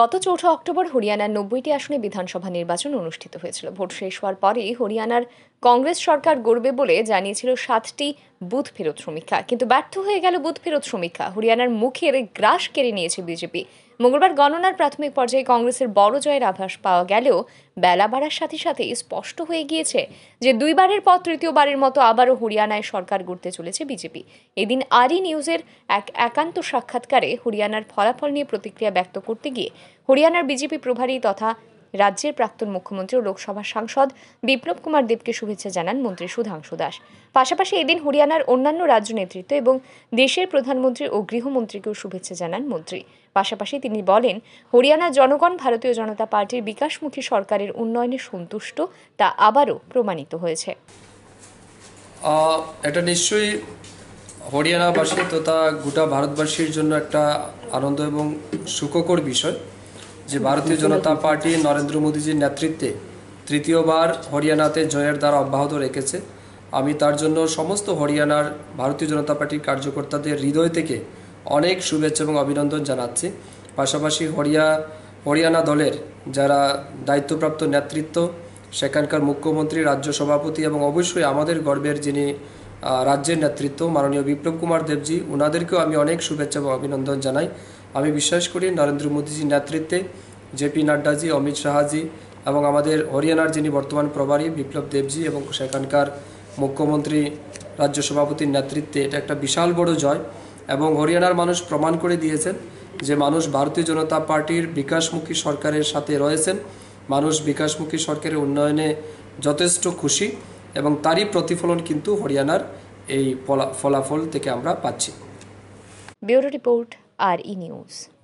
গত চৌঠা অক্টোবর হরিয়ানার নব্বইটি আসনে বিধানসভা নির্বাচন অনুষ্ঠিত হয়েছিল ভোট শেষ হওয়ার পরেই হরিয়ানার কংগ্রেস সরকার গড়বে বলে জানিয়েছিল সাতটি বুথ ফেরত সমীক্ষা কিন্তু ব্যর্থ হয়ে গেল বুথ ফেরত সমীক্ষা হরিয়ানার মুখের গ্রাস কেড়ে নিয়েছে বিজেপি মঙ্গলবার গণনার প্রাথমিক পর্যায়ে কংগ্রেসের বড় জয়ের আভাস পাওয়া গেলেও বেলা বাড়ার সাথে সাথে স্পষ্ট হয়ে গিয়েছে যে দুইবারের পর তৃতীয়বারের মতো আবারও হরিয়ানায় সরকার গড়তে চলেছে বিজেপি এদিন আরই নিউজের এক একান্ত সাক্ষাৎকারে হরিয়ানার ফলাফল নিয়ে প্রতিক্রিয়া ব্যক্ত করতে গিয়ে হরিয়ানার বিজেপি প্রভারী তথা রাজ্যের প্রাক্তন মুখ্যমন্ত্রী ও লোকসভার সাংসদ বিপ্লব কুমার দেবকে শুভেচ্ছা জানান মন্ত্রী সুধাংশু দাস পাশাপাশি এদিন হরিয়ানার অন্যান্য রাজ্য নেতৃত্ব এবং দেশের প্রধানমন্ত্রী ও গৃহমন্ত্রীকেও শুভেচ্ছা জানান মন্ত্রী পাশাপাশি তিনি বলেন হরিয়ানার জনগণ ভারতীয় জনতা পার্টির বিকাশমুখী সরকারের উন্নয়নে সন্তুষ্ট তা আবারও প্রমাণিত হয়েছে এটা নিশ্চয়ই হরিয়ানাবাসী তথা গোটা ভারতবাসীর জন্য একটা আনন্দ এবং সুখকর বিষয় যে ভারতীয় জনতা পার্টি নরেন্দ্র মোদীজির নেতৃত্বে তৃতীয়বার হরিয়ানাতে জয়ের দ্বারা অব্যাহত রেখেছে আমি তার জন্য সমস্ত হরিয়ানার ভারতীয় জনতা পার্টির কার্যকর্তাদের হৃদয় থেকে অনেক শুভেচ্ছা এবং অভিনন্দন জানাচ্ছি পাশাপাশি হরিয়া হরিয়ানা দলের যারা দায়িত্বপ্রাপ্ত নেতৃত্ব সেখানকার মুখ্যমন্ত্রী রাজ্য সভাপতি এবং অবশ্যই আমাদের গর্বের যিনি রাজ্যের নেতৃত্ব মাননীয় বিপ্লব কুমার দেবজি ওনাদেরকেও আমি অনেক শুভেচ্ছা এবং অভিনন্দন জানাই আমি বিশ্বাস করি নরেন্দ্র মোদীজির নেতৃত্বে জেপি নাড্ডাজি অমিত শাহাজি এবং আমাদের হরিয়ানার যিনি বর্তমান প্রভারী বিপ্লব দেবজি এবং সেখানকার মুখ্যমন্ত্রী রাজ্য সভাপতির নেতৃত্বে এটা একটা বিশাল বড় জয় এবং হরিয়ানার মানুষ প্রমাণ করে দিয়েছেন যে মানুষ ভারতীয় জনতা পার্টির বিকাশমুখী সরকারের সাথে রয়েছেন মানুষ বিকাশমুখী সরকারের উন্নয়নে যথেষ্ট খুশি এবং তারই প্রতিফলন কিন্তু হরিয়ানার এই ফলাফল থেকে আমরা পাচ্ছি ব্যুরো রিপোর্ট আর ই নিউজ